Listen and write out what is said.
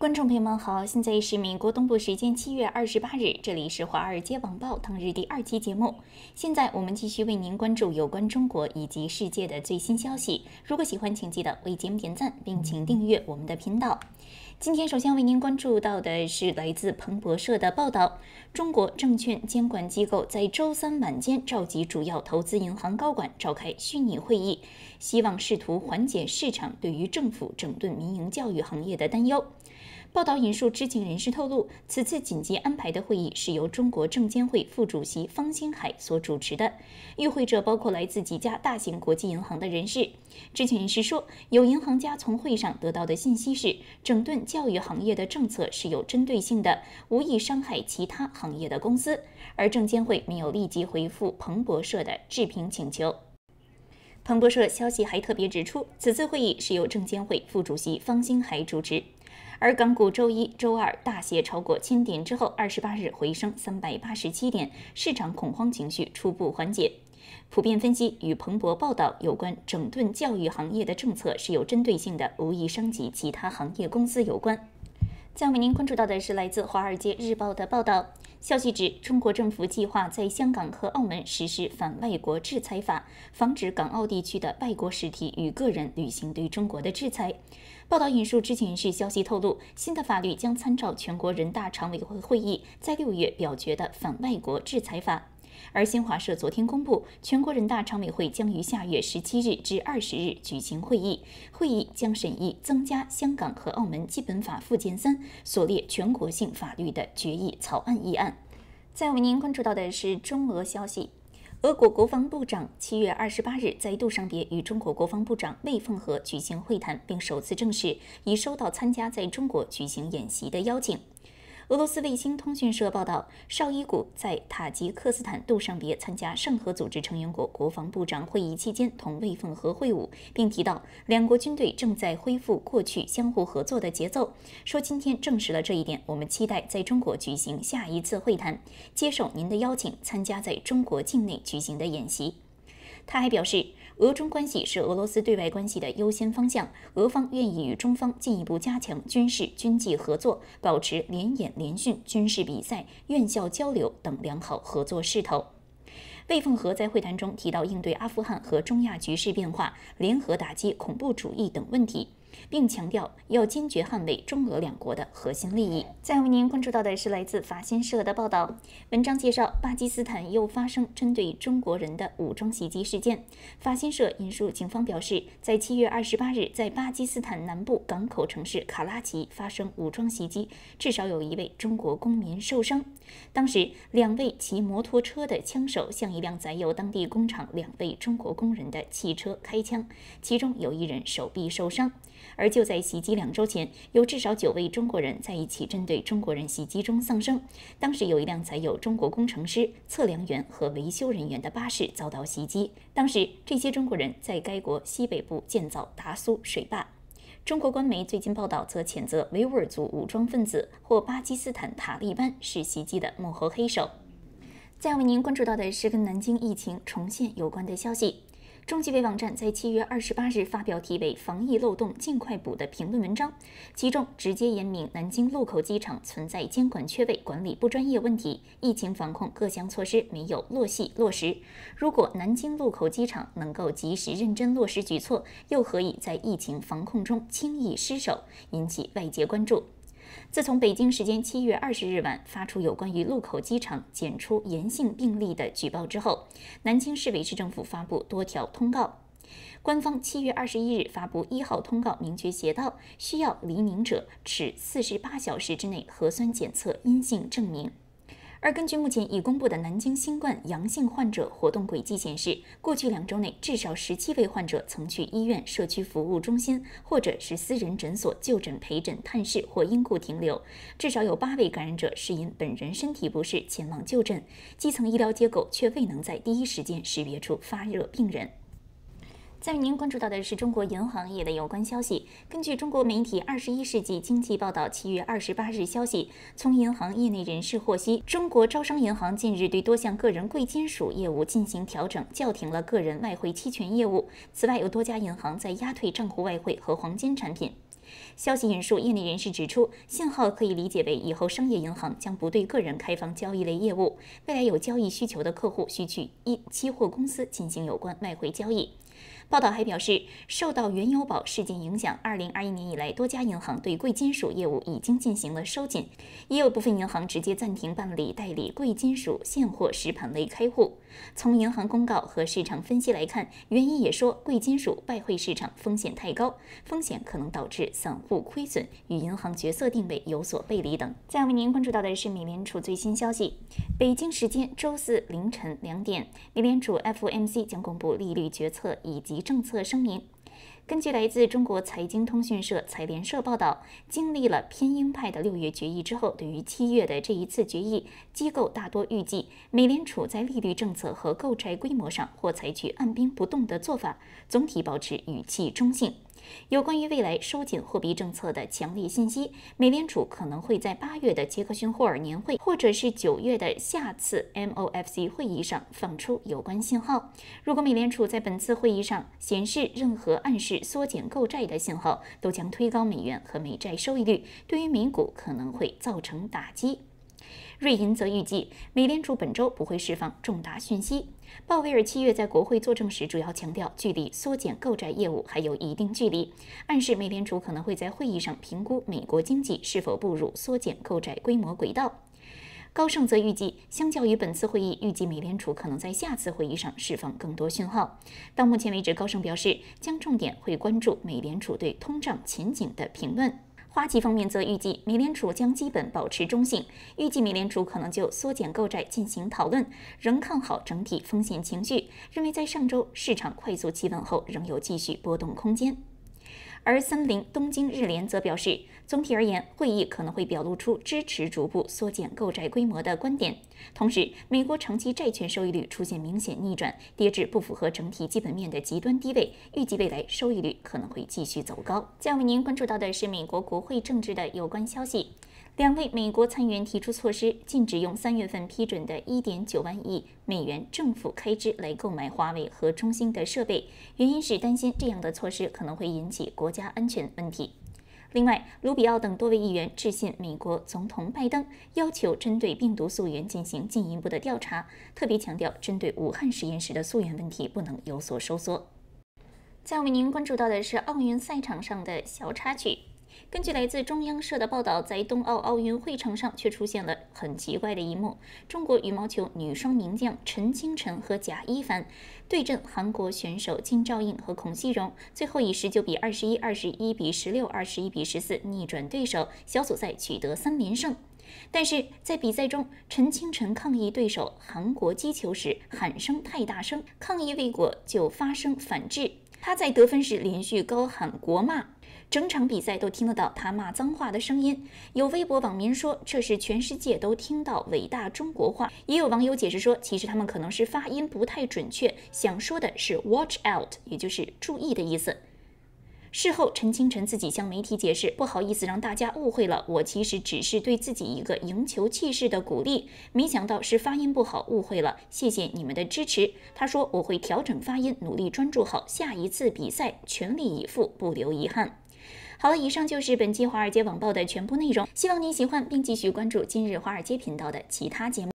观众朋友们好，现在是美国东部时间七月二十八日，这里是《华尔街网报》当日第二期节目。现在我们继续为您关注有关中国以及世界的最新消息。如果喜欢，请记得为节目点赞，并请订阅我们的频道。今天首先为您关注到的是来自彭博社的报道：中国证券监管机构在周三晚间召集主要投资银行高管召开虚拟会议，希望试图缓解市场对于政府整顿民营教育行业的担忧。报道引述知情人士透露，此次紧急安排的会议是由中国证监会副主席方兴海所主持的。与会者包括来自几家大型国际银行的人士。知情人士说，有银行家从会上得到的信息是，整顿教育行业的政策是有针对性的，无意伤害其他行业的公司。而证监会没有立即回复彭博社的置评请求。彭博社消息还特别指出，此次会议是由证监会副主席方兴海主持。而港股周一周二大跌超过千点之后，二十八日回升三百八十七点，市场恐慌情绪初步缓解。普遍分析与彭博报道有关整顿教育行业的政策是有针对性的，无疑伤及其他行业公司有关。将为您关注到的是来自《华尔街日报》的报道。消息指，中国政府计划在香港和澳门实施反外国制裁法，防止港澳地区的外国实体与个人履行对中国的制裁。报道引述知情人士消息透露，新的法律将参照全国人大常委会会议在六月表决的反外国制裁法。而新华社昨天公布，全国人大常委会将于下月十七日至二十日举行会议，会议将审议增加香港和澳门基本法附件三所列全国性法律的决议草案议案。再为您关注到的是中俄消息，俄国国防部长七月二十八日在杜尚别与中国国防部长魏凤和举行会谈，并首次证实已收到参加在中国举行演习的邀请。俄罗斯卫星通讯社报道，绍伊古在塔吉克斯坦杜尚别参加上合组织成员国国防部长会议期间同魏凤和会晤，并提到两国军队正在恢复过去相互合作的节奏，说今天证实了这一点。我们期待在中国举行下一次会谈，接受您的邀请参加在中国境内举行的演习。他还表示。俄中关系是俄罗斯对外关系的优先方向，俄方愿意与中方进一步加强军事、军纪合作，保持联演、联训、军事比赛、院校交流等良好合作势头。魏凤和在会谈中提到，应对阿富汗和中亚局势变化，联合打击恐怖主义等问题。并强调要坚决捍卫中俄两国的核心利益。再为您关注到的是来自法新社的报道，文章介绍巴基斯坦又发生针对中国人的武装袭击事件。法新社引述警方表示，在七月二十八日，在巴基斯坦南部港口城市卡拉奇发生武装袭击，至少有一位中国公民受伤。当时，两位骑摩托车的枪手向一辆载有当地工厂两位中国工人的汽车开枪，其中有一人手臂受伤。而就在袭击两周前，有至少九位中国人在一起针对中国人袭击中丧生。当时有一辆载有中国工程师、测量员和维修人员的巴士遭到袭击。当时这些中国人在该国西北部建造达苏水坝。中国官媒最近报道则谴责维吾尔族武装分子或巴基斯坦塔利班是袭击的幕后黑手。再为您关注到的是跟南京疫情重现有关的消息。中纪委网站在七月二十八日发表题为《防疫漏洞尽快补》的评论文章，其中直接言明南京禄口机场存在监管缺位、管理不专业问题，疫情防控各项措施没有落细落实。如果南京禄口机场能够及时认真落实举措，又何以在疫情防控中轻易失手，引起外界关注？自从北京时间七月二十日晚发出有关于禄口机场检出阳性病例的举报之后，南京市委市政府发布多条通告。官方七月二十一日发布一号通告，明确写道：需要离宁者持四十八小时之内核酸检测阴性证明。而根据目前已公布的南京新冠阳性患者活动轨迹显示，过去两周内至少十七位患者曾去医院、社区服务中心或者是私人诊所就诊、陪诊、探视或因故停留。至少有八位感染者是因本人身体不适前往就诊，基层医疗机构却未能在第一时间识别出发热病人。再您关注到的是中国银行业的有关消息。根据中国媒体《二十一世纪经济报道》七月二十八日消息，从银行业内人士获悉，中国招商银行近日对多项个人贵金属业务进行调整，叫停了个人外汇期权业务。此外，有多家银行在压退账户外汇和黄金产品。消息引述业内人士指出，信号可以理解为以后商业银行将不对个人开放交易类业务，未来有交易需求的客户需去一期货公司进行有关外汇交易。报道还表示，受到原油宝事件影响，二零二一年以来，多家银行对贵金属业务已经进行了收紧，也有部分银行直接暂停办理代理贵金属现货实盘类开户。从银行公告和市场分析来看，原因也说贵金属外汇市场风险太高，风险可能导致散户亏损，与银行角色定位有所背离等。再为您关注到的是，美联储最新消息，北京时间周四凌晨两点，美联储 FOMC 将公布利率决策以及。政策声明。根据来自中国财经通讯社财联社报道，经历了偏鹰派的六月决议之后，对于七月的这一次决议，机构大多预计美联储在利率政策和购债规模上或采取按兵不动的做法，总体保持语气中性。有关于未来收紧货币政策的强烈信息，美联储可能会在八月的杰克逊霍尔年会，或者是九月的下次 M O F C 会议上放出有关信号。如果美联储在本次会议上显示任何暗示缩减购债的信号，都将推高美元和美债收益率，对于美股可能会造成打击。瑞银则预计，美联储本周不会释放重大讯息。鲍威尔七月在国会作证时，主要强调距离缩减购债业务还有一定距离，暗示美联储可能会在会议上评估美国经济是否步入缩减购债规模轨道。高盛则预计，相较于本次会议，预计美联储可能在下次会议上释放更多讯号。到目前为止，高盛表示将重点会关注美联储对通胀前景的评论。花旗方面则预计，美联储将基本保持中性。预计美联储可能就缩减购债进行讨论，仍看好整体风险情绪，认为在上周市场快速企稳后，仍有继续波动空间。而三菱、东京日联则表示，总体而言，会议可能会表露出支持逐步缩减购债规模的观点。同时，美国长期债券收益率出现明显逆转，跌至不符合整体基本面的极端低位，预计未来收益率可能会继续走高。将为您关注到的是美国国会政治的有关消息。两位美国参议员提出措施，禁止用三月份批准的一点九万亿美元政府开支来购买华为和中兴的设备，原因是担心这样的措施可能会引起国家安全问题。另外，卢比奥等多位议员致信美国总统拜登，要求针对病毒溯源进行进一步的调查，特别强调针对武汉实验室的溯源问题不能有所收缩。再为您关注到的是奥运赛场上的小插曲。根据来自中央社的报道，在冬奥奥运会场上却出现了很奇怪的一幕：中国羽毛球女双名将陈清晨和贾一凡对阵韩国选手金兆映和孔熙荣，最后以十九比二十一、二十一比十六、二十一比十四逆转对手，小组赛取得三连胜。但是在比赛中，陈清晨抗议对手韩国击球时喊声太大声，抗议未果就发生反制，他在得分时连续高喊国骂。整场比赛都听得到他骂脏话的声音。有微博网民说这是全世界都听到伟大中国话。也有网友解释说，其实他们可能是发音不太准确，想说的是 watch out，也就是注意的意思。事后，陈清晨自己向媒体解释，不好意思让大家误会了，我其实只是对自己一个赢球气势的鼓励，没想到是发音不好误会了。谢谢你们的支持。他说我会调整发音，努力专注好下一次比赛，全力以赴，不留遗憾。好了，以上就是本期《华尔街网报》的全部内容。希望您喜欢，并继续关注今日华尔街频道的其他节目。